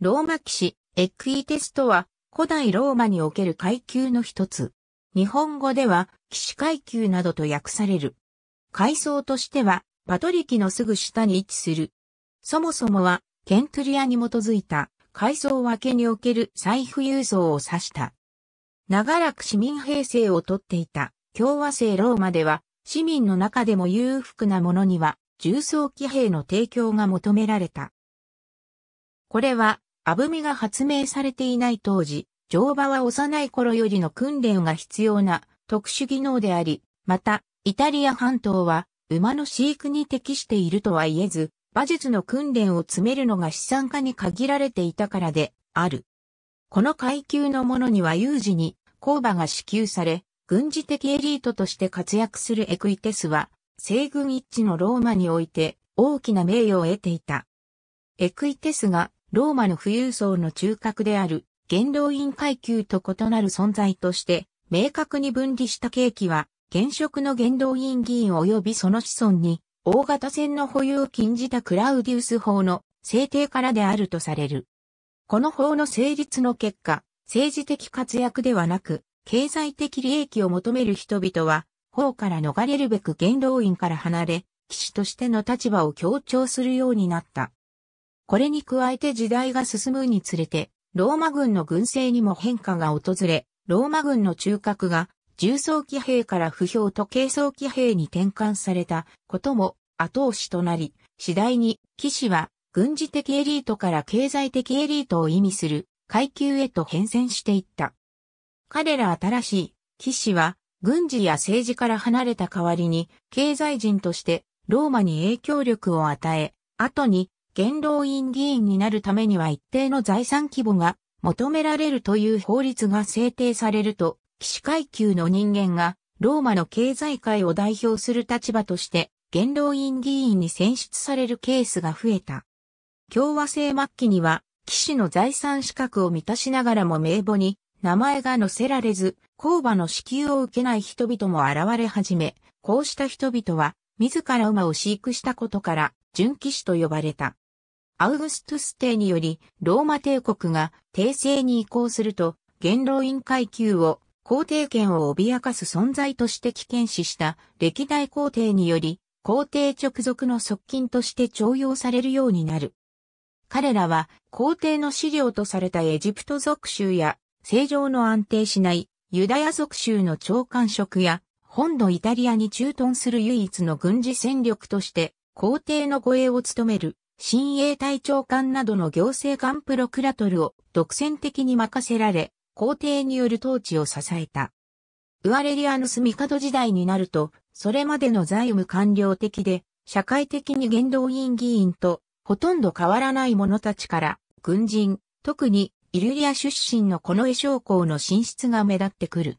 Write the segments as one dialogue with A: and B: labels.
A: ローマ騎士、エックイテストは、古代ローマにおける階級の一つ。日本語では、騎士階級などと訳される。階層としては、パトリキのすぐ下に位置する。そもそもは、ケントリアに基づいた、階層分けにおける財富郵送を指した。長らく市民平成をとっていた、共和制ローマでは、市民の中でも裕福な者には、重装騎兵の提供が求められた。これはアブミが発明されていない当時、乗馬は幼い頃よりの訓練が必要な特殊技能であり、また、イタリア半島は馬の飼育に適しているとは言えず、馬術の訓練を詰めるのが資産家に限られていたからである。この階級の者には有事に工馬が支給され、軍事的エリートとして活躍するエクイテスは、西軍一致のローマにおいて大きな名誉を得ていた。エクイテスがローマの富裕層の中核である元老院階級と異なる存在として、明確に分離した契機は、現職の元老院議員及びその子孫に、大型船の保有を禁じたクラウディウス法の制定からであるとされる。この法の成立の結果、政治的活躍ではなく、経済的利益を求める人々は、法から逃れるべく元老院から離れ、騎士としての立場を強調するようになった。これに加えて時代が進むにつれて、ローマ軍の軍勢にも変化が訪れ、ローマ軍の中核が重装騎兵から不評と軽装騎兵に転換されたことも後押しとなり、次第に騎士は軍事的エリートから経済的エリートを意味する階級へと変遷していった。彼ら新しい騎士は軍事や政治から離れた代わりに経済人としてローマに影響力を与え、後に元老院議員になるためには一定の財産規模が求められるという法律が制定されると、騎士階級の人間がローマの経済界を代表する立場として元老院議員に選出されるケースが増えた。共和制末期には、騎士の財産資格を満たしながらも名簿に名前が載せられず、工場の支給を受けない人々も現れ始め、こうした人々は自ら馬を飼育したことから、純騎士と呼ばれた。アウグストゥス帝により、ローマ帝国が帝政に移行すると、元老院階級を皇帝権を脅かす存在として危険視した歴代皇帝により、皇帝直属の側近として徴用されるようになる。彼らは皇帝の資料とされたエジプト属州や、正常の安定しないユダヤ属州の長官職や本土イタリアに駐屯する唯一の軍事戦力として、皇帝の護衛を務める、新衛隊長官などの行政官プロクラトルを独占的に任せられ、皇帝による統治を支えた。ウアレリアヌス帝時代になると、それまでの財務官僚的で、社会的に元動員議員と、ほとんど変わらない者たちから、軍人、特にイルリア出身のこの絵将校の進出が目立ってくる。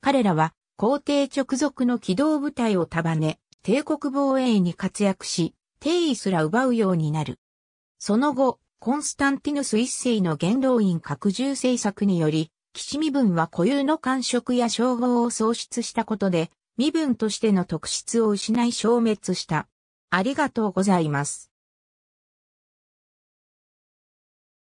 A: 彼らは皇帝直属の機動部隊を束ね、帝国防衛に活躍し、帝位すら奪うようになる。その後、コンスタンティヌス一世の元老院拡充政策により、岸身分は固有の官職や称号を喪失したことで、身分としての特質を失い消滅した。ありがとうございます。